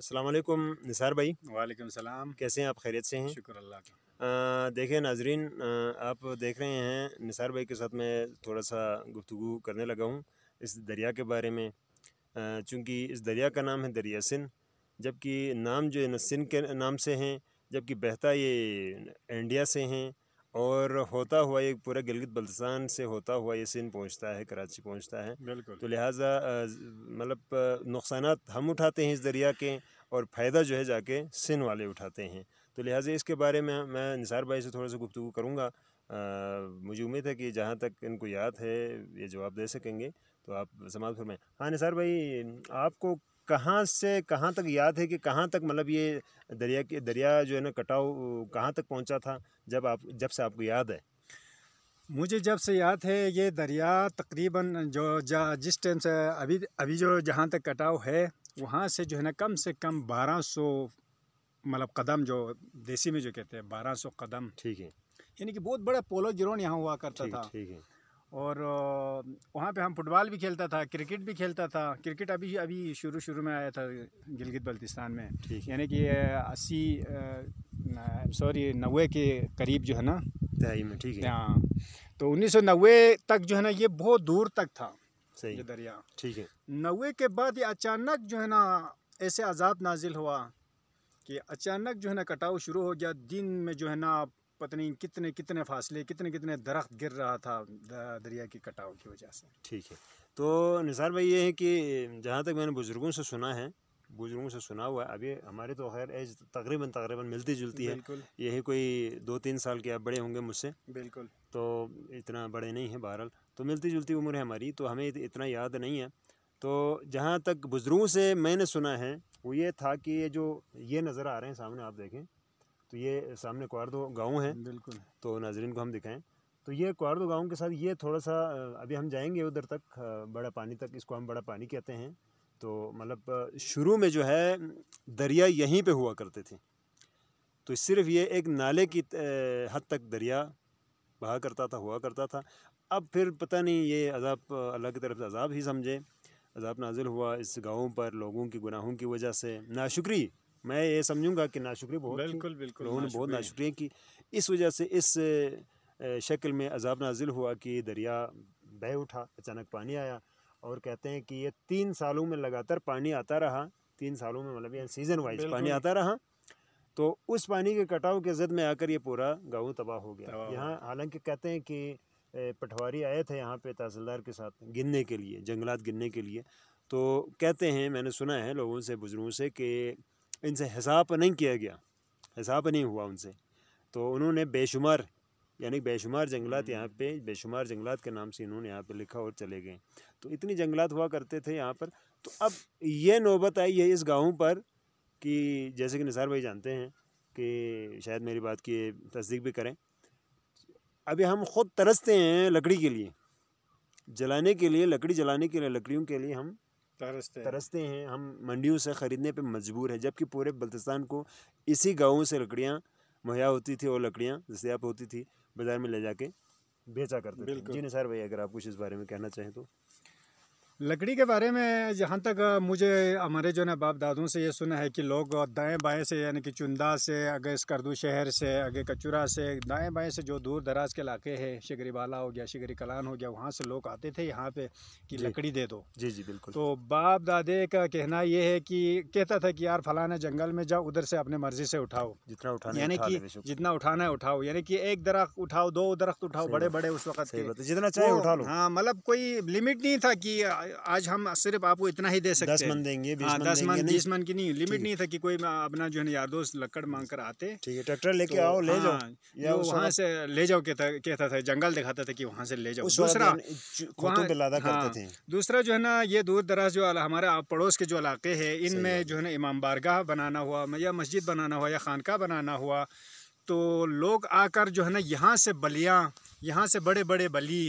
असलकुम निसार भाई वालेकुम सलाम कैसे हैं आप खैरियत से हैं शुक्र अल्लाह का देखिए नाजरीन आप देख रहे हैं निसार भाई के साथ मैं थोड़ा सा गुफ्तु करने लगा हूँ इस दरिया के बारे में चूँकि इस दरिया का नाम है दरिया सिन जबकि नाम जो है न सिन के नाम से हैं जबकि बहता ये इंडिया से हैं और होता हुआ ये पूरा गिलगित बल्तिसान से होता हुआ ये सिंध पहुंचता है कराची पहुंचता है बिल्कुल तो लिहाजा मतलब नुकसान हम उठाते हैं इस दरिया के और फ़ायदा जो है जाके सिंध वाले उठाते हैं तो लिहाजा इसके बारे में मैं निसार भाई से थोड़ा सा गुफ्तु करूँगा मुझे उम्मीद है कि जहाँ तक इनको याद है ये जवाब दे सकेंगे तो आप समाज फरमाएँ हाँ निसार भाई आपको कहाँ से कहाँ तक याद है कि कहाँ तक मतलब ये दरिया के दरिया जो है ना कटाव कहाँ तक पहुँचा था जब आप जब से आपको याद है मुझे जब से याद है ये दरिया तकरीबन जो जा जिस टाइम से अभी अभी जो जहाँ तक कटाव है वहाँ से जो है ना कम से कम बारह सौ मतलब कदम जो देसी में जो कहते हैं बारह सौ कदम ठीक है यानी कि बहुत बड़ा पोलो गिरोन यहाँ हुआ करता थीक, था ठीक है और वहाँ पे हम फुटबॉल भी खेलता था क्रिकेट भी खेलता था क्रिकेट अभी अभी शुरू शुरू में आया था गिलगित बल्तिस्तान में यानी कि अस्सी सॉरी नब्बे के करीब जो है ना दहाई में ठीक है हाँ तो उन्नीस सौ नब्बे तक जो है ना ये बहुत दूर तक था सही ये दरिया ठीक है नब्बे के बाद ये अचानक जो है ना ऐसे आज़ाद नाजिल हुआ कि अचानक जो है ना कटाव शुरू हो गया दिन में जो है ना पता नहीं कितने कितने फासले कितने कितने दरख्त गिर रहा था दरिया की कटाव की वजह से ठीक है तो निसार भाई ये है कि जहाँ तक मैंने बुज़ुर्गों से सुना है बुजुर्गों से सुना हुआ है अभी हमारे तो खैर एज तकरीबन तकरीबन मिलती जुलती है यही कोई दो तीन साल के आप बड़े होंगे मुझसे बिल्कुल तो इतना बड़े नहीं हैं बहरहाल तो मिलती जुलती उम्र है हमारी तो हमें इतना याद नहीं है तो जहाँ तक बुज़ुर्गों से मैंने सुना है वो ये था कि ये जो ये नज़र आ रहे हैं सामने आप देखें तो ये सामने क्वारदो गांव है बिल्कुल तो नाजरीन को हम दिखाएं तो ये क्वारदो गांव के साथ ये थोड़ा सा अभी हम जाएंगे उधर तक बड़ा पानी तक इसको हम बड़ा पानी कहते हैं तो मतलब शुरू में जो है दरिया यहीं पे हुआ करते थे तो सिर्फ ये एक नाले की हद तक दरिया बहा करता था हुआ करता था अब फिर पता नहीं ये अजाब अल्लाह की तरफ से अजाब ही समझे अजाब नाजिल हुआ इस गाँव पर लोगों की गुनाहों की वजह से नाशुक्री मैं ये समझूंगा कि नाशुक्री बहुत बिल्कुल बिल्कुल उन्होंने बहुत नाशुक्री की इस वजह से इस शक्ल में अजाब नाजिल हुआ कि दरिया बह उठा अचानक पानी आया और कहते हैं कि ये तीन सालों में लगातार पानी आता रहा तीन सालों में मतलब ये सीज़न वाइज पानी आता रहा तो उस पानी के कटाव के जद में आकर ये पूरा गाँव तबाह हो गया यहाँ हालांकि कहते हैं कि पटवारी आए थे यहाँ पे तहसीलदार के साथ गिनने के लिए जंगलात गिनने के लिए तो कहते हैं मैंने सुना है लोगों से बुज़ुर्गों से कि इनसे हिसाब नहीं किया गया हिसाब नहीं हुआ उनसे तो उन्होंने बेशुमार यानी बेशुमार जंगलात यहाँ पे बेशुमार जंगलात के नाम से इन्होंने यहाँ पे लिखा और चले गए तो इतनी जंगलात हुआ करते थे यहाँ पर तो अब ये नौबत आई है इस गाँव पर कि जैसे कि निसार भाई जानते हैं कि शायद मेरी बात की तस्दीक भी करें अभी हम खुद तरसते हैं लकड़ी के लिए जलाने के लिए लकड़ी जलाने के लिए लकड़ियों के लिए हम तरसते तरसते हैं हम मंडियों से ख़रीदने पर मजबूर है जबकि पूरे बल्तिस्तान को इसी गाँव से लकड़ियाँ मुहैया होती थी और लकड़ियाँ दस्तियाब होती थी बाज़ार में ले जाके बेचा करते थे जी सर भैया अगर आप कुछ इस बारे में कहना चाहें तो लकड़ी के बारे में जहाँ तक मुझे हमारे जो ना बाप दादों से ये सुना है कि लोग दाएं बाएं से यानी कि चुंदा से आगे स्कर्दू शहर से आगे कचूरा से दाएं बाएं से जो दूर दराज के इलाके हैं शिगरी बाला हो गया शिगरी कलान हो गया वहाँ से लोग आते थे यहाँ पे कि लकड़ी दे दो जी जी बिल्कुल तो बाप दादे का कहना ये है कि कहता था कि यार फलाना जंगल में जाओ उधर से अपने मर्जी से उठाओ जितना उठाना यानी कि जितना उठाना है उठाओ यानी कि एक दरख्त उठाओ दो दरख्त उठाओ बड़े बड़े उस वक्त जितना चाहे उठा लो हाँ मतलब कोई लिमिट नहीं था कि आज हम सिर्फ आपको इतना ही दे सकते दस मन देंगे हाँ दस मन बीस मन की नहीं लिमिट नहीं था कि कोई अपना जो है यार दोस्त लकड़ मांग कर आते ठीक है ट्रैक्टर लेके तो आओ ले जाओ हाँ, वहाँ से ले जाओ कहता कहता था जंगल दिखाता था कि वहाँ से ले जाओ दूसरा तो हाँ, दूसरा जो है ना ये दूर दराज जो हमारे पड़ोस के जो इलाके है इनमें जो है ना इमाम बारगाह बनाना हुआ या मस्जिद बनाना हुआ या खानका बनाना हुआ तो लोग आकर जो है ना यहाँ से बलियाँ यहाँ से बड़े बड़े बली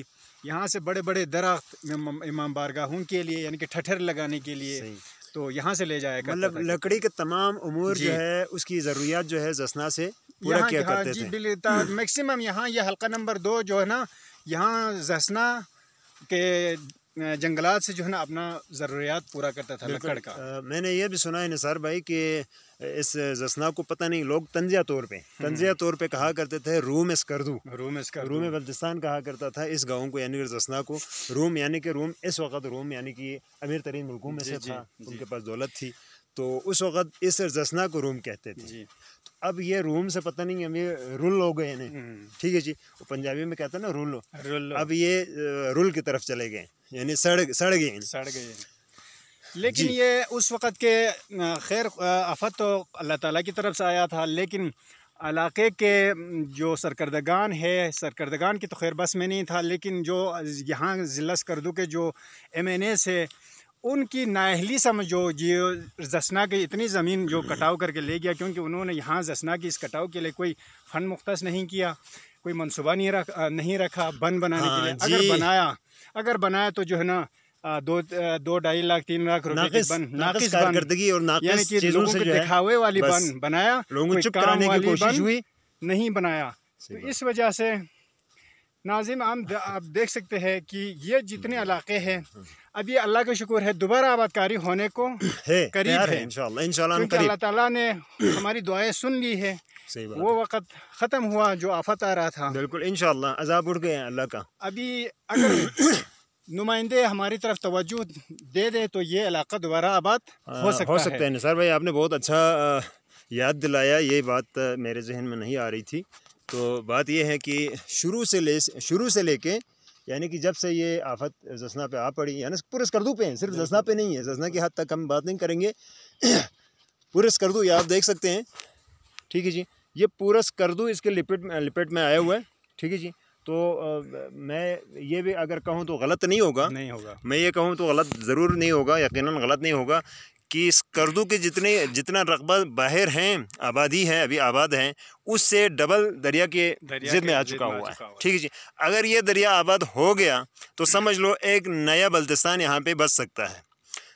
यहाँ से बड़े बड़े दरख्त इमाम बारगाहों के लिए यानी कि ठठर लगाने के लिए तो यहाँ से ले जाया मतलब लकड़ी के तमाम उमूर जो है उसकी ज़रूरियात जो है जसना से पूरा किया हाँ करते थे मैक्सिमम यहाँ ये यह हल्का नंबर दो जो है ना यहाँ जसना के जंगलात से जो है ना अपना ज़रूरियात पूरा करता था लकड़ का आ, मैंने ये भी सुना है निसार भाई कि इस जसना को पता नहीं लोग तंजिया तौर पे हम्म, तंजिया हम्म। तौर पे कहा करते थे रूम इस कर दूँ रूम इस कर रूम बल्तिस्तान कहा करता था इस गांव को यानी जसना को रूम यानी कि रूम इस वक्त रूम यानी कि अमीर तरीन मुल्कों में से था उनके पास दौलत थी तो उस वक़्त इस जसना को रूम कहते थे तो अब ये रूम से पता नहीं अभी रुल हो गए हम्म। ठीक है जी पंजाबी में कहते हैं ना रुल अब ये रुल की तरफ चले गए यानी सड़ सड़ गई सड़ गए लेकिन ये उस वक़्त के खैर आफत तो अल्लाह ताला की तरफ से आया था लेकिन इलाके के जो सरकर्दगान है सरकर्दगान की तो खैर बस में नहीं था लेकिन जो यहाँ ज़िला सकर्दू के जो एम एन एस है उनकी नाहली समझो जो जसना की इतनी ज़मीन जो कटाव करके ले गया क्योंकि उन्होंने यहाँ जसना की इस कटाव के लिए कोई फ़ंड मुख्त नहीं किया कोई मनसूबा नहीं रख नहीं रखा बन बनाने हाँ, के लिए अगर बनाया अगर बनाया तो जो है ना दो दो ढाई लाख तीन लाख रुपए की दिखावे वाली बन बनाया लोगों की कोशिश हुई नहीं बनाया तो इस वजह से नाजिम आम आप देख सकते हैं कि ये जितने इलाके हैं अब ये अल्लाह का शुक्र है दोबारा आबादकारी होने को है करीब है इंशाल्लाह इंशाल्लाह अल्लाह ताला ने हमारी दुआएं सुन ली है वो वक़्त ख़त्म हुआ जो आफत आ रहा था बिल्कुल इंशाल्लाह अजाब उड़ गए अल्लाह का अभी अगर नुमाइंदे हमारी तरफ तवज्जो दे दे तो ये इलाका दोबारा आबाद हाँ, हो सकता हो सकते है सर भाई आपने बहुत अच्छा याद दिलाया ये बात मेरे जहन में नहीं आ रही थी तो बात यह है कि शुरू से ले शुरू से लेके यानी कि जब से ये आफत जसना पे आ पड़ी यानी पूरे स्कर्दू पे हैं सिर्फ जसना पे नहीं है जसना की हद तक हम बात नहीं करेंगे पूरे स्कर्दू ये आप देख सकते हैं ठीक है जी ये पूरा स्कर्दू इसके लिपेट में लिपेट में आया हुआ है ठीक है जी तो आ, मैं ये भी अगर कहूँ तो गलत नहीं होगा नहीं होगा मैं ये कहूँ तो गलत ज़रूर नहीं होगा यकीन गलत नहीं होगा कि इस कर्दू के जितने जितना रकबा बाहर हैं आबादी है अभी आबाद हैं उससे डबल दरिया के जिद में आ चुका हुआ है ठीक है जी अगर ये दरिया आबाद हो गया तो समझ लो एक नया बल्तिस्तान यहाँ पे बस सकता है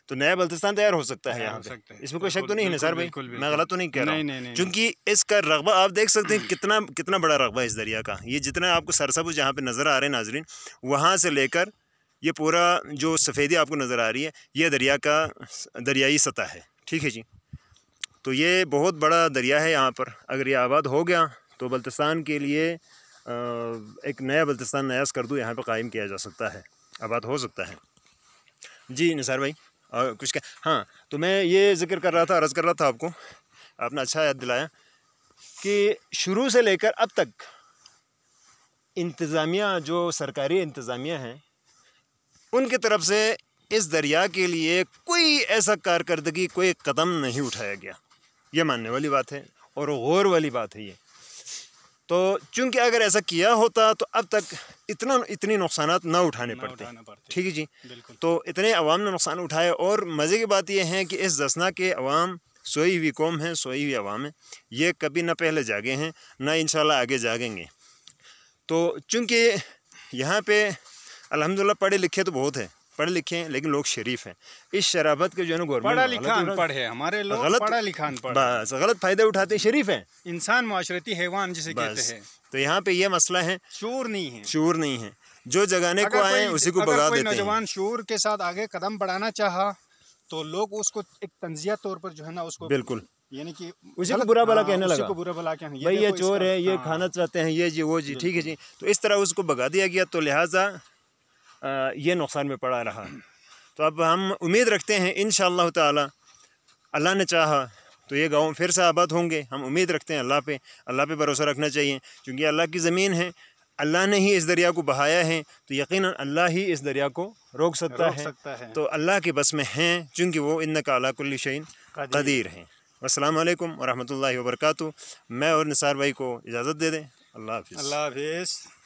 तो नया बल्तिस्तान तैयार हो सकता है यहाँ पे इसमें कोई शक तो नहीं है सर भाई मैं गलत तो नहीं कह रहा हूँ क्योंकि इसका रकबा आप देख सकते हैं कितना कितना बड़ा रकबा है इस दरिया का ये जितना आपको सरसबुज यहाँ पे नज़र आ रहे हैं नाजरीन वहाँ से लेकर ये पूरा जो सफ़ेदी आपको नज़र आ रही है ये दरिया का दरियाई सतह है ठीक है जी तो ये बहुत बड़ा दरिया है यहाँ पर अगर ये आबाद हो गया तो बल्तिस्तान के लिए एक नया बल्तिस्तान नया स्कर्दू यहाँ पर कायम किया जा सकता है आबाद हो सकता है जी निसार भाई और कुछ क्या हाँ तो मैं ये जिक्र कर रहा था अर्ज़ कर रहा था आपको आपने अच्छा याद दिलाया कि शुरू से लेकर अब तक इंतज़ामिया जो सरकारी इंतज़ामिया हैं उनकी तरफ से इस दरिया के लिए कोई ऐसा कारकर्दगी कोई कदम नहीं उठाया गया ये मानने वाली बात है और गौर वाली बात है ये तो चूंकि अगर ऐसा किया होता तो अब तक इतना इतनी नुकसान ना उठाने पड़ते ठीक है जी तो इतने अवाम ने नुकसान उठाए और मज़े की बात यह है कि इस दसना के अवाम सोई हुई कौम है सोई हुई अवाम है ये कभी ना पहले जागे हैं ना इन आगे जागेंगे तो चूँकि यहाँ पे अलहमदिल्ला पढ़े लिखे तो बहुत है पढ़े लिखे हैं लेकिन लोग शरीफ हैं इस शराबत के जो है ना गवर्नमेंट पढ़ा तो लिखा अनपढ़ है हमारे लोग गलत पढ़ा लिखा बस गलत फायदे उठाते हैं शरीफ हैं इंसान माशरती हैवान जिसे कहते हैं तो यहाँ पे ये मसला है चोर नहीं है चोर नहीं है जो जगाने को आए उसी को भगा देते हैं नौजवान शोर के साथ आगे कदम बढ़ाना चाह तो लोग उसको एक तंजिया तौर पर जो है ना उसको बिल्कुल यानी कि हाँ, को बुरा भला कहने लगा बुरा भला कहने भाई ये चोर है ये हाँ। खाना चाहते हैं ये जी वो जी ठीक है जी तो इस तरह उसको भगा दिया गया तो लिहाजा ये नुकसान में पड़ा रहा तो अब हम उम्मीद रखते हैं इन शह अल्लाह ने चाहा तो ये गांव फिर से आबाद होंगे हम उम्मीद रखते हैं अल्लाह पे अल्लाह पे भरोसा रखना चाहिए क्योंकि अल्लाह की ज़मीन है अल्लाह ने ही इस दरिया को बहाया है तो यकीन अल्लाह ही इस दरिया को रोक सकता, रोक है।, सकता है तो अल्लाह के बस में हैं चूँकि वो इन कालाकुल्लशन कदीर हैं असलकम वरहमल वर्क मैं और निसार भाई को इजाज़त दे दें अल्लाह हाफि अल्लाह हाफिज़